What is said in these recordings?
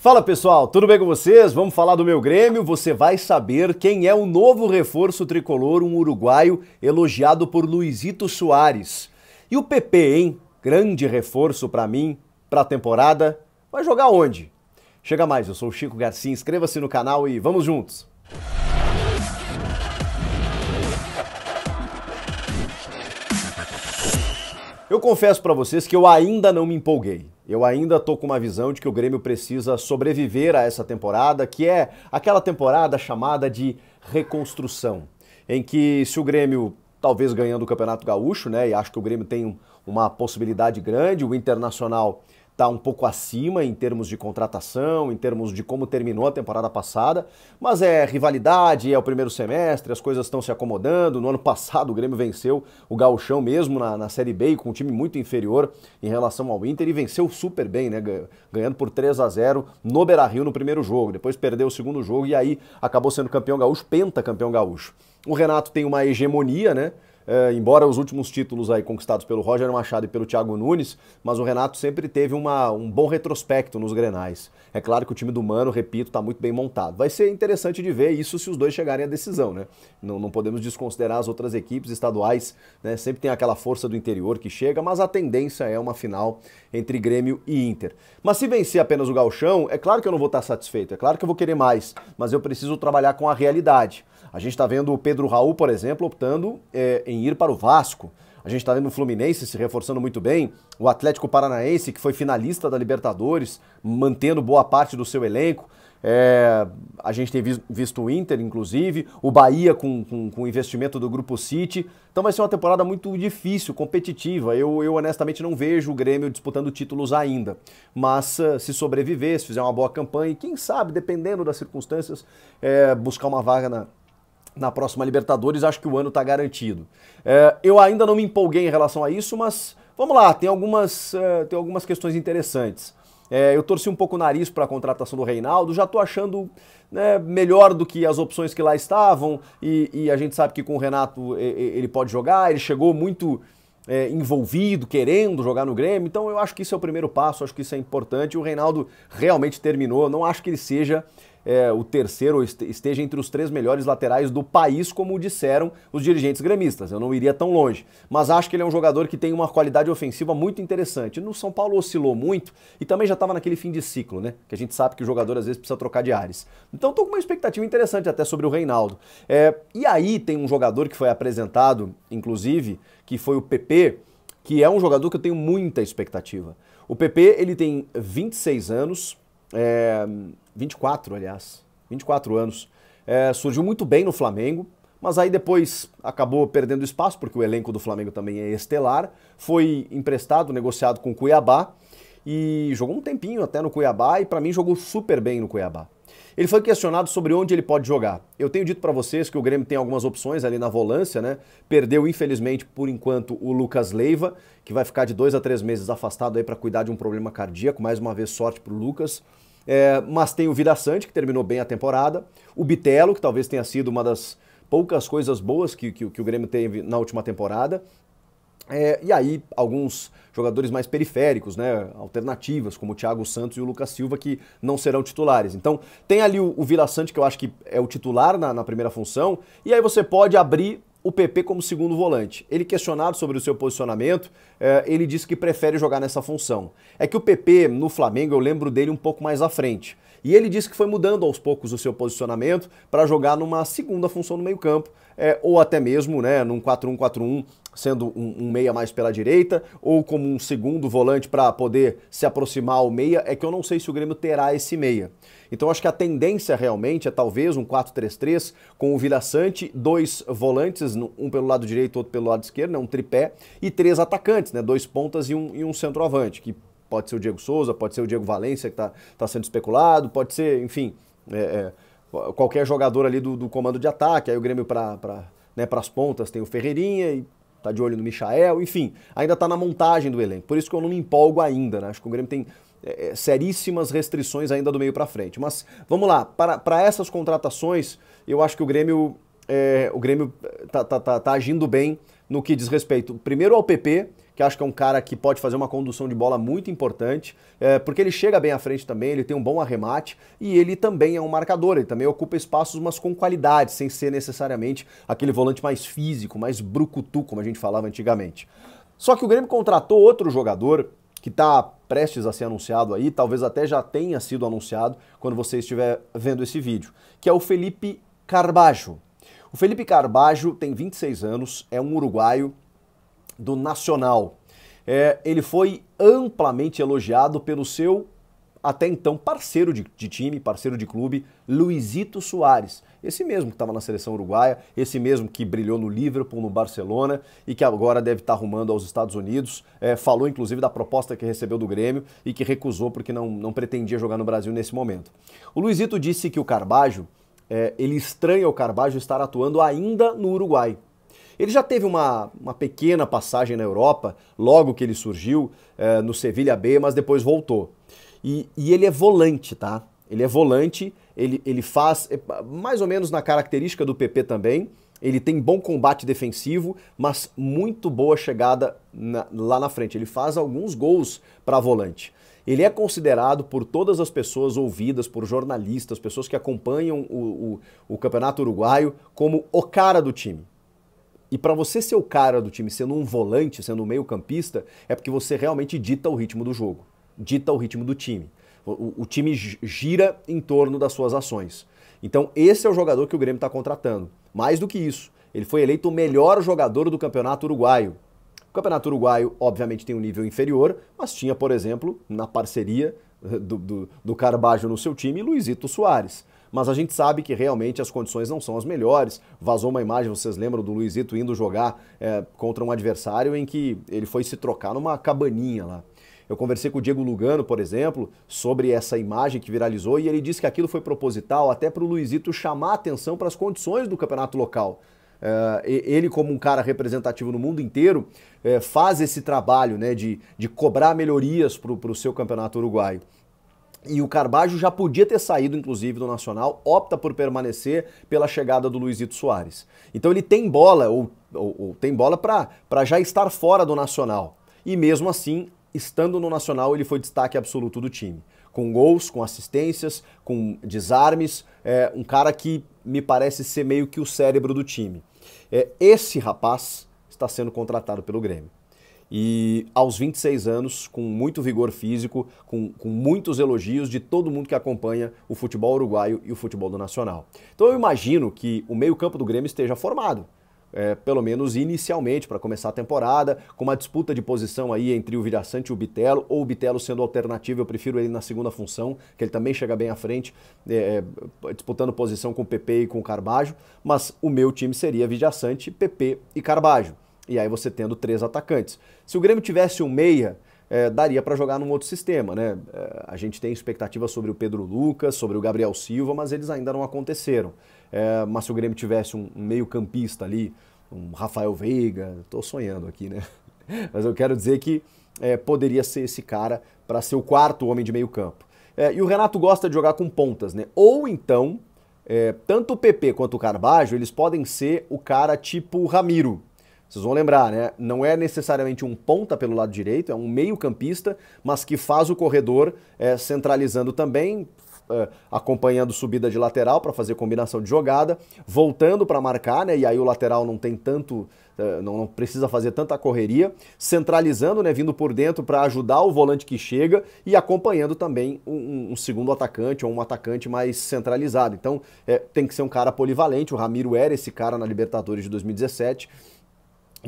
Fala pessoal, tudo bem com vocês? Vamos falar do meu Grêmio. Você vai saber quem é o novo reforço tricolor, um uruguaio elogiado por Luizito Soares. E o PP, hein? Grande reforço para mim, para a temporada. Vai jogar onde? Chega mais, eu sou o Chico Garcia. Inscreva-se no canal e vamos juntos. Eu confesso para vocês que eu ainda não me empolguei. Eu ainda estou com uma visão de que o Grêmio precisa sobreviver a essa temporada, que é aquela temporada chamada de reconstrução, em que se o Grêmio talvez ganhando o Campeonato Gaúcho, né? E acho que o Grêmio tem uma possibilidade grande, o Internacional está um pouco acima em termos de contratação, em termos de como terminou a temporada passada, mas é rivalidade, é o primeiro semestre, as coisas estão se acomodando. No ano passado o Grêmio venceu o Gauchão mesmo na, na Série B com um time muito inferior em relação ao Inter e venceu super bem, né? ganhando por 3 a 0 no Beira-Rio no primeiro jogo, depois perdeu o segundo jogo e aí acabou sendo campeão gaúcho, pentacampeão gaúcho. O Renato tem uma hegemonia, né? é, embora os últimos títulos aí conquistados pelo Roger Machado e pelo Thiago Nunes, mas o Renato sempre teve uma, um bom retrospecto nos Grenais. É claro que o time do Mano, repito, está muito bem montado. Vai ser interessante de ver isso se os dois chegarem à decisão, né? Não, não podemos desconsiderar as outras equipes estaduais, né? Sempre tem aquela força do interior que chega, mas a tendência é uma final entre Grêmio e Inter. Mas se vencer apenas o Galchão, é claro que eu não vou estar satisfeito, é claro que eu vou querer mais, mas eu preciso trabalhar com a realidade. A gente está vendo o Pedro Raul, por exemplo, optando é, em ir para o Vasco. A gente está vendo o Fluminense se reforçando muito bem, o Atlético Paranaense, que foi finalista da Libertadores, mantendo boa parte do seu elenco. É, a gente tem visto o Inter, inclusive, o Bahia com, com, com, investimento do Grupo City. Então vai ser uma temporada muito difícil, competitiva. Eu, eu honestamente não vejo o Grêmio disputando títulos ainda. Mas eh, se sobreviver, se fizer uma boa campanha, e quem sabe, dependendo das circunstâncias, é, buscar uma vaga na, na próxima Libertadores, acho que o ano está garantido. É, eu ainda não me empolguei em relação a isso, mas vamos lá, tem algumas, uh, tem algumas questões interessantes. É, eu torci um pouco o nariz para a contratação do Reinaldo, já estou achando né, melhor do que as opções que lá estavam, e, e, a gente sabe que com o Renato ele pode jogar, ele chegou muito é, envolvido, querendo jogar no Grêmio, então eu acho que isso é o primeiro passo, acho que isso é importante. O Reinaldo realmente terminou, não acho que ele seja é, o terceiro, esteja entre os três melhores laterais do país, como disseram os dirigentes gremistas. Eu não iria tão longe. Mas acho que ele é um jogador que tem uma qualidade ofensiva muito interessante. No São Paulo oscilou muito e também já estava naquele fim de ciclo, né? Que a gente sabe que o jogador às vezes precisa trocar de ares. Então estou com uma expectativa interessante até sobre o Reinaldo. É, e aí tem um jogador que foi apresentado, inclusive, que foi o PP, que é um jogador que eu tenho muita expectativa. O PP ele tem 26 anos, é, 24, aliás, 24 anos. É, surgiu muito bem no Flamengo, mas aí depois acabou perdendo espaço, porque o elenco do Flamengo também é estelar. Foi emprestado, negociado com o Cuiabá e jogou um tempinho até no Cuiabá e para mim jogou super bem no Cuiabá. Ele foi questionado sobre onde ele pode jogar. Eu tenho dito para vocês que o Grêmio tem algumas opções ali na volância, né? Perdeu, infelizmente, por enquanto, o Lucas Leiva, que vai ficar de dois a três meses afastado aí para cuidar de um problema cardíaco. Mais uma vez, sorte para o Lucas. É, mas tem o Vida Sante, que terminou bem a temporada. O Bitelo, que talvez tenha sido uma das poucas coisas boas que, que, que o Grêmio teve na última temporada. É, e aí, alguns jogadores mais periféricos, né, alternativas, como o Thiago Santos e o Lucas Silva, que não serão titulares. Então, tem ali o, o Vila Sante, que eu acho que é o titular na, na primeira função, e aí você pode abrir o PP como segundo volante. Ele questionado sobre o seu posicionamento, é, ele disse que prefere jogar nessa função. É que o PP no Flamengo eu lembro dele um pouco mais à frente. E ele disse que foi mudando aos poucos o seu posicionamento para jogar numa segunda função no meio-campo, é, ou até mesmo né, num 4-1-4-1 sendo um, um, meia mais pela direita, ou como um segundo volante para poder se aproximar ao meia, é que eu não sei se o Grêmio terá esse meia. Então acho que a tendência realmente é talvez um 4-3-3 com o Vila Sante, dois volantes, um pelo lado direito, outro pelo lado esquerdo, né, um tripé, e três atacantes, né, dois pontas e um, e um centroavante, que pode ser o Diego Souza, pode ser o Diego Valência, que está tá sendo especulado, pode ser, enfim, é, é, qualquer jogador ali do, do, comando de ataque, aí o Grêmio para né, as pontas tem o Ferreirinha e tá de olho no Michael, enfim, ainda tá na montagem do elenco. Por isso que eu não me empolgo ainda, né? Acho que o Grêmio tem é, é seríssimas restrições ainda do meio para frente. Mas vamos lá, para, para essas contratações, eu acho que o Grêmio é, o Grêmio é, tá, tá, tá, tá agindo bem no que diz respeito, primeiro ao PP, que acho que é um cara que pode fazer uma condução de bola muito importante, é, porque ele chega bem à frente também, ele tem um bom arremate e ele também é um marcador, ele também ocupa espaços, mas com qualidade, sem ser necessariamente aquele volante mais físico, mais brucutu, como a gente falava antigamente. Só que o Grêmio contratou outro jogador que está prestes a ser anunciado aí, talvez até já tenha sido anunciado quando você estiver vendo esse vídeo, que é o Felipe Carbajo. O Felipe Carbajo tem 26 anos, é um uruguaio do Nacional. É, ele foi amplamente elogiado pelo seu até então parceiro de, de, time, parceiro de clube, Luizito Soares. Esse mesmo que estava na seleção uruguaia, esse mesmo que brilhou no Liverpool, no Barcelona e que agora deve estar tá rumando aos Estados Unidos. É, falou inclusive da proposta que recebeu do Grêmio e que recusou porque não, não pretendia jogar no Brasil nesse momento. O Luizito disse que o Carbajo é, ele estranha o Carvalho estar atuando ainda no Uruguai. Ele já teve uma, uma pequena passagem na Europa, logo que ele surgiu, é, no Sevilha B, mas depois voltou. E, e ele é volante, tá? Ele é volante, ele, ele faz é, mais ou menos na característica do PP também. Ele tem bom combate defensivo, mas muito boa chegada na, lá na frente. Ele faz alguns gols para volante. Ele é considerado por todas as pessoas ouvidas, por jornalistas, pessoas que acompanham o, o, o campeonato uruguaio, como o cara do time. E para você ser o cara do time, sendo um volante, sendo um meio-campista, é porque você realmente dita o ritmo do jogo, dita o ritmo do time. O, o time gira em torno das suas ações. Então, esse é o jogador que o Grêmio está contratando. Mais do que isso, ele foi eleito o melhor jogador do campeonato uruguaio o Campeonato Uruguaio, obviamente, tem um nível inferior, mas tinha, por exemplo, na parceria eh, do, do, do Carbajo no seu time, Luizito Soares mas a gente sabe que realmente as condições não são as melhores. Vazou uma imagem, vocês lembram do Luizito indo jogar é, contra um adversário em que ele foi se trocar numa cabaninha lá. Eu conversei com o Diego Lugano, por exemplo, sobre essa imagem que viralizou e ele disse que aquilo foi proposital até para o Luizito chamar atenção para as condições do campeonato local. É, ele, como um cara representativo no mundo inteiro, é, faz esse trabalho né, de, de cobrar melhorias para o seu campeonato uruguaio. E o Carbajo já podia ter saído, inclusive, do Nacional, opta por permanecer pela chegada do Luizito Soares. Então ele tem bola, ou, ou, ou tem bola para já estar fora do Nacional. E mesmo assim, estando no Nacional, ele foi destaque absoluto do time. Com gols, com assistências, com desarmes, é, um cara que me parece ser meio que o cérebro do time. É, esse rapaz está sendo contratado pelo Grêmio. E aos 26 anos, com muito vigor físico, com, com muitos elogios de todo mundo que acompanha o futebol uruguaio e o futebol do Nacional. Então eu imagino que o meio-campo do Grêmio esteja formado é, pelo menos inicialmente, para começar a temporada, com uma disputa de posição aí entre o Viraçante e o Bitelo, ou o Bitelo sendo alternativo, eu prefiro ele na segunda função, que ele também chega bem à frente, é, é disputando posição com o PP e com o Carbajo, mas o meu time seria Viraçante, PP e Carbajo. E aí você tendo três atacantes. Se o Grêmio tivesse um meia, é, daria para jogar num outro sistema, né? É, a gente tem expectativa sobre o Pedro Lucas, sobre o Gabriel Silva, mas eles ainda não aconteceram. É, mas se o Grêmio tivesse um, meio-campista ali, um Rafael Veiga, estou sonhando aqui, né? Mas eu quero dizer que é, poderia ser esse cara para ser o quarto homem de meio-campo. É, e o Renato gosta de jogar com pontas, né? Ou então, é, tanto o PP quanto o Carbajo, eles podem ser o cara tipo Ramiro. Vocês vão lembrar, né? Não é necessariamente um ponta pelo lado direito, é um meio-campista, mas que faz o corredor é, centralizando também, eh, acompanhando subida de lateral para fazer combinação de jogada, voltando para marcar, né? E aí o lateral não tem tanto, eh, não, não, precisa fazer tanta correria, centralizando, né? Vindo por dentro para ajudar o volante que chega e acompanhando também um, um, segundo atacante ou um atacante mais centralizado. Então é, tem que ser um cara polivalente. O Ramiro era esse cara na Libertadores de 2017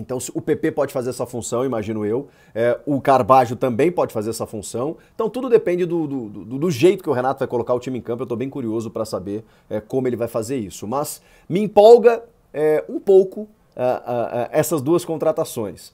então, o PP pode fazer essa função, imagino eu, é, o Carbajo também pode fazer essa função. Então, tudo depende do, do, do, do jeito que o Renato vai colocar o time em campo. Eu estou bem curioso para saber é, como ele vai fazer isso. Mas me empolga é, um pouco é, é, é, essas duas contratações,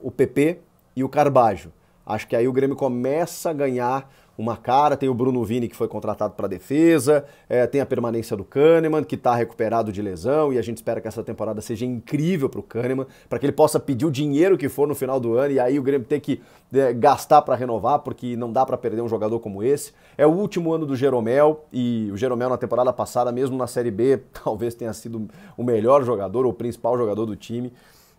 o PP e o Carbajo. Acho que aí o Grêmio começa a ganhar uma cara, tem o Bruno Vini que foi contratado para defesa, é, tem a permanência do Kahneman, que está recuperado de lesão e a gente espera que essa temporada seja incrível para o Kahneman, para que ele possa pedir o dinheiro que for no final do ano e aí o Grêmio ter que é, gastar para renovar, porque não dá para perder um jogador como esse. É o último ano do Jeromel e o Jeromel na temporada passada, mesmo na Série B, talvez tenha sido o melhor jogador ou o principal jogador do time.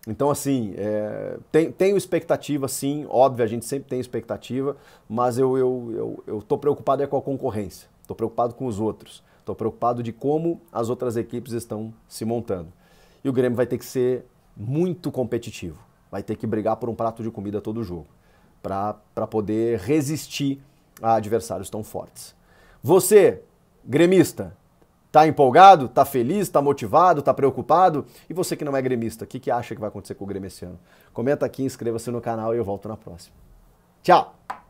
Então, assim, é, tem, tenho expectativa, sim, óbvio, a gente sempre tem expectativa, mas eu estou eu, eu, eu tô preocupado é com a concorrência, estou preocupado com os outros, estou preocupado de como as outras equipes estão se montando. E o Grêmio vai ter que ser muito competitivo, vai ter que brigar por um prato de comida todo jogo, para poder resistir a adversários tão fortes. Você, gremista, Tá empolgado? Tá feliz? Tá motivado? Tá preocupado? E você que não é gremista, o que, que acha que vai acontecer com o Grêmio esse ano? Comenta aqui, inscreva-se no canal e eu volto na próxima. Tchau!